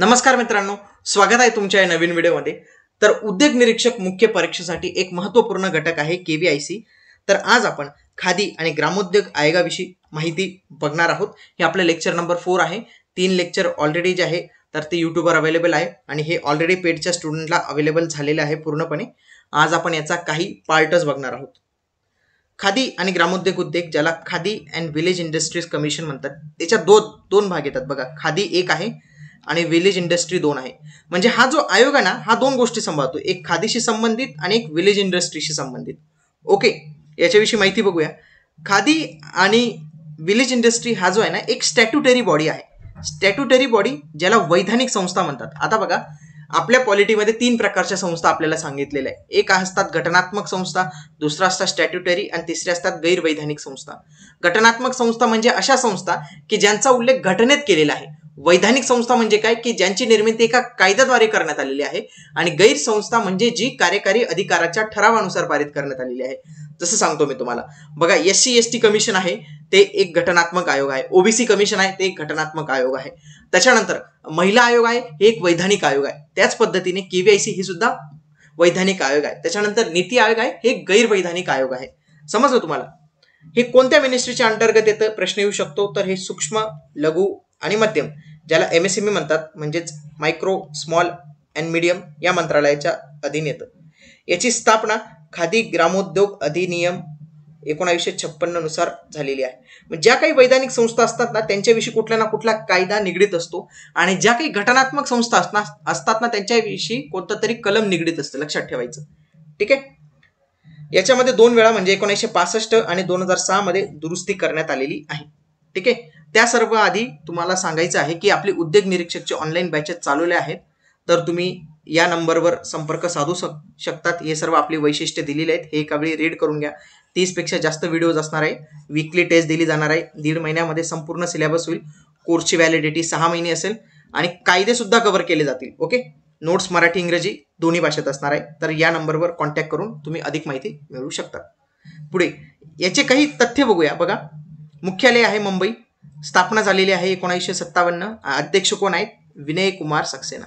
नमस्कार मित्रांनो स्वागत आहे तुमच्या या नवीन व्हिडिओमध्ये तर उद्योग निरीक्षक मुख्य परीक्षेसाठी एक महत्त्वपूर्ण घटक आहे के व्ही आय सी तर आज आपण खादी आणि ग्रामोद्योग आयोगाविषयी माहिती बघणार आहोत हे आपलं लेक्चर नंबर फोर आहे तीन लेक्चर ऑलरेडी जे आहे तर ते यूट्यूबवर अवेलेबल आहे आणि हे ऑलरेडी पेडच्या स्टुडंटला अवेलेबल झालेले आहे पूर्णपणे आज आपण याचा काही पार्टच बघणार आहोत खादी आणि ग्रामोद्योग उद्योग ज्याला khadi and village industries commission म्हणतात त्याच्या दोन दोन भाग येतात बघा खादी एक आहे आणि विलेज इंडस्ट्री दोन आहे म्हणजे हा जो आयोग आहे ना हा दोन गोष्टी सांभाळतो एक खादीशी संबंधित आणि एक विलेज इंडस्ट्रीशी संबंधित ओके याच्याविषयी माहिती बघूया खादी आणि विलेज इंडस्ट्री हा जो आहे ना एक स्टॅट्युटरी बॉडी आहे स्टॅट्युटरी बॉडी ज्याला वैधानिक संस्था म्हणतात आता बघा आपल्या पॉलिटीमध्ये तीन प्रकारच्या संस्था आपल्याला सांगितलेल्या आहे एक असतात घटनात्मक संस्था दुसरा असतात स्टॅट्युटरी आणि तिसऱ्या असतात गैरवैधानिक संस्था घटनात्मक संस्था म्हणजे अशा संस्था की ज्यांचा उल्लेख घटनेत केलेला आहे वैधानिक संस्था म्हणजे काय की ज्यांची निर्मिती एका कायद्याद्वारे करण्यात आलेली आहे आणि गैरसंस्था म्हणजे जी कार्यकारी अधिकाराच्या ठरावानुसार पारित करण्यात आलेली आहे जसं सांगतो मी तुम्हाला बघा S C S T commission आहे ते एक घटनात्मक आयोग आहे ओबीसी कमिशन आहे ते एक घटनात्मक आयोग आहे त्याच्यानंतर महिला आयोग आहे हे एक वैधानिक आयोग आहे त्याच पद्धतीने केव्हीआयसी ही सुद्धा वैधानिक आयोग आहे त्याच्यानंतर नीती आयोग आहे हे गैरवैधानिक आयोग आहे समजलं तुम्हाला हे कोणत्या मिनिस्ट्रीच्या अंतर्गत येतं प्रश्न येऊ शकतो तर हे सूक्ष्म लघु आणि मध्यम ज्याला एम एस एम ई म्हणतात म्हणजेच मायक्रो स्मॉल अँड मीडियम या मंत्रालयाच्या अधीन येतं याची स्थापना खादी ग्रामोद्योग अधिनियम एकोणावीसशे नुसार झालेली आहे ज्या काही वैधानिक संस्था असतात ना त्यांच्याविषयी कुठल्या ना कुठला कायदा निगडीत असतो आणि ज्या काही घटनात्मक संस्था असतात असतात ना त्यांच्याविषयी कोणतं तरी कलम निगडीत असतं लक्षात ठेवायचं ठीक आहे याच्यामध्ये दोन वेळा म्हणजे एकोणीसशे पासष्ट आणि दोन हजार सहा मध्ये दुरुस्ती करण्यात आलेली आहे ठीक आहे त्या सर्व आधी तुम्हाला सांगायचं आहे की आपले उद्योग निरीक्षकचे ऑनलाईन बॅचेस चालवले आहेत तर तुम्ही या नंबरवर संपर्क साधू शक शकतात हे सर्व आपली वैशिष्ट्य दिलेली आहेत हे एका वेळी रीड करून घ्या तीसपेक्षा जास्त व्हिडिओज असणार आहे वीकली टेस्ट दिली जाणार आहे दीड महिन्यामध्ये संपूर्ण सिलेबस होईल कोर्सची व्हॅलिडिटी सहा महिने असेल आणि कायदेसुद्धा कव्हर केले जातील ओके नोट्स मराठी इंग्रजी दोन्ही भाषेत असणार आहे तर या नंबरवर कॉन्टॅक्ट करून तुम्ही अधिक माहिती मिळवू शकता पुढे याचे काही तथ्य बघूया बघा मुख्यालय आहे मुंबई स्थापना झालेली आहे एकोणीसशे सत्तावन्न अध्यक्ष कोण आहेत विनय कुमार सक्सेना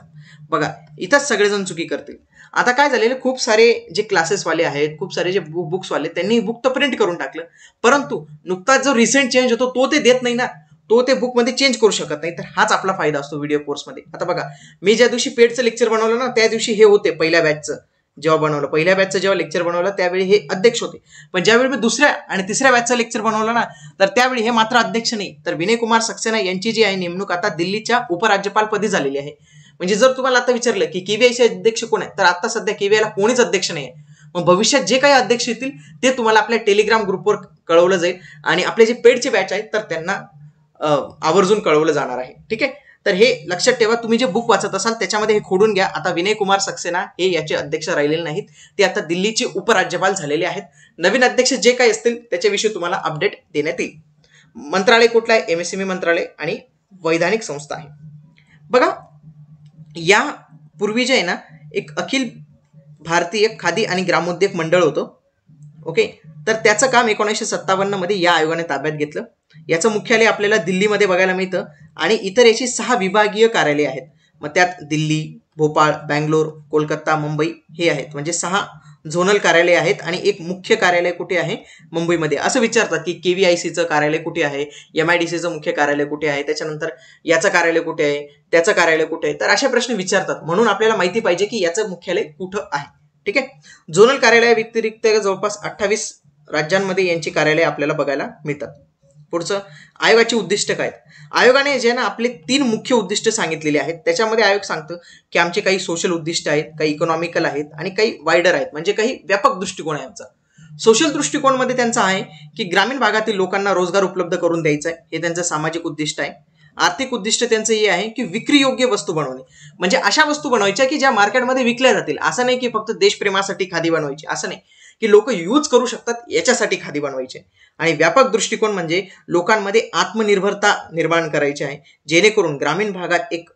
बघा इथंच सगळेजण चुकी करतील आता काय झालेलं खूप सारे जे क्लासेसवाले आहेत खूप सारे जे बुक बुक्सवाले त्यांनी बुक तर प्रिंट करून टाकलं परंतु नुकताच जो रिसेंट चेंज होतो तो ते देत नाही ना तो ते बुकमध्ये चेंज करू शकत नाही तर हाच आपला फायदा असतो व्हिडिओ कोर्समध्ये आता बघा मी ज्या दिवशी पेडचं लेक्चर बनवलं ना त्या दिवशी हे होते पहिल्या बॅचचं जेव्हा बनवलं पहिल्या बॅचचं जेव्हा लेक्चर बनवलं त्यावेळी हे अध्यक्ष होते पण ज्यावेळी मी दुसऱ्या आणि तिसऱ्या बॅचचं लेक्चर बनवलं ना तर त्यावेळी हे मात्र अध्यक्ष नाही तर विनय कुमार सक्सेना यांची जी आहे नेमणूक आता दिल्लीच्या उपराज्यपालपदी झालेली आहे म्हणजे जर तुम्हाला आता विचारलं की केव्हीआयचे अध्यक्ष कोण आहे तर आता सध्या केव्हीआयला कोणीच अध्यक्ष नाही आहे मग भविष्यात जे काही अध्यक्ष येतील ते तुम्हाला आपल्या टेलिग्राम ग्रुपवर कळवलं जाईल आणि आपले जे पेडचे बॅच आहेत तर त्यांना आवर्जून कळवलं जाणार आहे ठीक आहे तर हे लक्षात ठेवा तुम्ही जे बुक वाचत असाल त्याच्यामध्ये हे खोडून घ्या आता विनय कुमार सक्सेना हे याचे अध्यक्ष राहिलेले नाहीत ते आता दिल्लीचे उपराज्यपाल झालेले आहेत नवीन अध्यक्ष जे काही असतील त्याच्याविषयी तुम्हाला अपडेट देण्यात येईल मंत्रालय कुठलं आहे एमएसएमई e मंत्रालय आणि वैधानिक संस्था आहे बघा या पूर्वी जे आहे ना एक अखिल भारतीय खादी आणि ग्रामोद्योग मंडळ होतं ओके तर त्याचं काम एकोणीसशे सत्तावन्नमध्ये या आयोगाने ताब्यात घेतलं याचं मुख्यालय आपल्याला दिल्लीमध्ये बघायला मिळतं आणि इतर याची सहा विभागीय कार्यालय आहेत मग त्यात दिल्ली भोपाळ बँगलोर कोलकाता मुंबई हे आहेत म्हणजे सहा झोनल कार्यालय आहेत आणि एक मुख्य कार्यालय कुठे आहे मुंबईमध्ये असं विचारतात की केव्हीआयसीचं कार्यालय कुठे आहे एम आय डी सीचं मुख्य कार्यालय कुठे आहे त्याच्यानंतर याचं कार्यालय कुठे आहे त्याचं कार्यालय कुठे आहे तर असे प्रश्न विचारतात म्हणून आपल्याला माहिती पाहिजे की याचं मुख्यालय कुठं आहे ठीक आहे झोनल कार्यालया व्यतिरिक्त जवळपास अठ्ठावीस राज्यांमध्ये यांची कार्यालय आपल्याला बघायला मिळतात पुढचं आयोगाची उद्दिष्ट काय आयोगाने जे ना आपले तीन मुख्य उद्दिष्ट सांगितलेले आहेत त्याच्यामध्ये आयोग सांगतं की आमचे काही सोशल उद्दिष्ट आहेत काही इकॉनॉमिकल आहेत आणि काही वायडर आहेत म्हणजे काही व्यापक दृष्टिकोन आहे आमचा सोशल दृष्टिकोन मध्ये त्यांचा आहे की ग्रामीण भागातील लोकांना रोजगार उपलब्ध करून द्यायचा आहे हे त्यांचं सामाजिक उद्दिष्ट आहे आर्थिक उद्दिष्ट त्यांचं हे आहे की विक्री योग्य वस्तू बनवणे म्हणजे अशा वस्तू बनवायच्या की ज्या मार्केटमध्ये विकल्या जातील असं नाही की फक्त देशप्रेमासाठी खादी बनवायची असं नाही की लोक यूज करू शकतात याच्यासाठी खादी बनवायचे आणि व्यापक दृष्टिकोन म्हणजे लोकांमध्ये आत्मनिर्भरता निर्माण करायची आहे जेणेकरून ग्रामीण भागात एक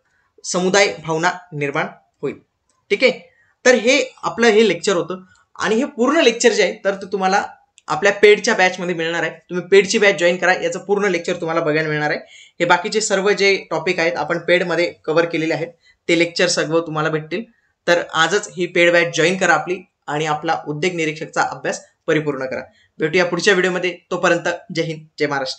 समुदाय भावना निर्माण होईल ठीक आहे तर हे आपलं हे लेक्चर होतं आणि हे पूर्ण लेक्चर जे आहे तर ते तुम्हाला आपल्या पेडच्या बॅचमध्ये मिळणार आहे तुम्ही पेडची बॅच जॉईन करा याचं पूर्ण लेक्चर तुम्हाला बघायला मिळणार आहे हे बाकीचे सर्व जे टॉपिक आहेत आपण पेडमध्ये कव्हर केलेले आहेत ते लेक्चर सर्व तुम्हाला भेटतील तर आजच ही पेड बॅच जॉईन करा आपली आणि आपला उद्योग निरीक्षकचा अभ्यास परिपूर्ण करा भेटूया पुढच्या व्हिडिओमध्ये तोपर्यंत जय हिंद जय महाराष्ट्र